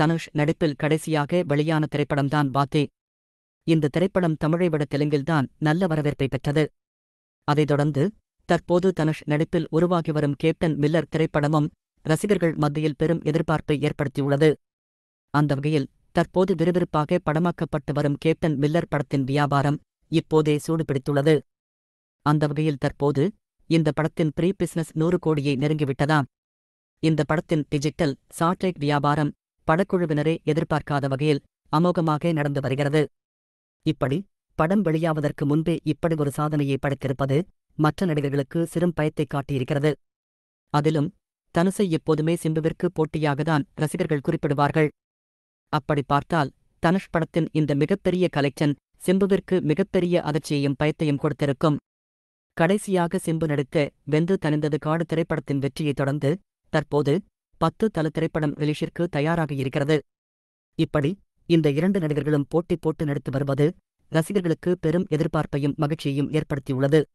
தனுஷ் நடிப்பில் கடைசியாக வெளியான திரைப்படம்தான் பாத்தே இந்த திரைப்படம் தமிழை விட தெலுங்கில்தான் நல்ல வரவேற்பை பெற்றது அதைத் தொடர்ந்து தற்போது தனுஷ் நடிப்பில் உருவாகி வரும் கேப்டன் மில்லர் திரைப்படமும் ரசிகர்கள் மத்தியில் பெரும் எதிர்பார்ப்பை ஏற்படுத்தியுள்ளது அந்த வகையில் தற்போது விறுவிறுப்பாக படமாக்கப்பட்டு வரும் கேப்டன் மில்லர் படத்தின் வியாபாரம் இப்போதே சூடுபிடித்துள்ளது அந்த வகையில் தற்போது இந்த படத்தின் ப்ரீ பிசினஸ் நூறு கோடியை நெருங்கிவிட்டதாம் இந்த படத்தின் டிஜிட்டல் சாட்லைட் வியாபாரம் படக்குழுவினரே எதிர்பார்க்காத வகையில் அமோகமாக நடந்து வருகிறது இப்படி படம் வெளியாவதற்கு முன்பே இப்படி ஒரு சாதனையை படைத்திருப்பது மற்ற நடிகர்களுக்கு சிறும் பயத்தை காட்டியிருக்கிறது அதிலும் தனுசை எப்போதுமே சிம்புவிற்கு போட்டியாகத்தான் ரசிகர்கள் குறிப்பிடுவார்கள் அப்படி பார்த்தால் தனுஷ் படத்தின் இந்த மிகப்பெரிய கலெக்ஷன் சிம்புவிற்கு மிகப்பெரிய அதிர்ச்சியையும் பயத்தையும் கொடுத்திருக்கும் கடைசியாக சிம்பு நடித்த வெந்து தனிந்தது காடு திரைப்படத்தின் வெற்றியைத் தொடர்ந்து தற்போது பத்து தல திரைப்படம் ரிலீஷிற்கு தயாராக இருக்கிறது இப்படி இந்த இரண்டு நடிகர்களும் போட்டி போட்டு நடித்து வருவது ரசிகர்களுக்கு பெரும் எதிர்பார்ப்பையும் மகிழ்ச்சியையும் ஏற்படுத்தியுள்ளது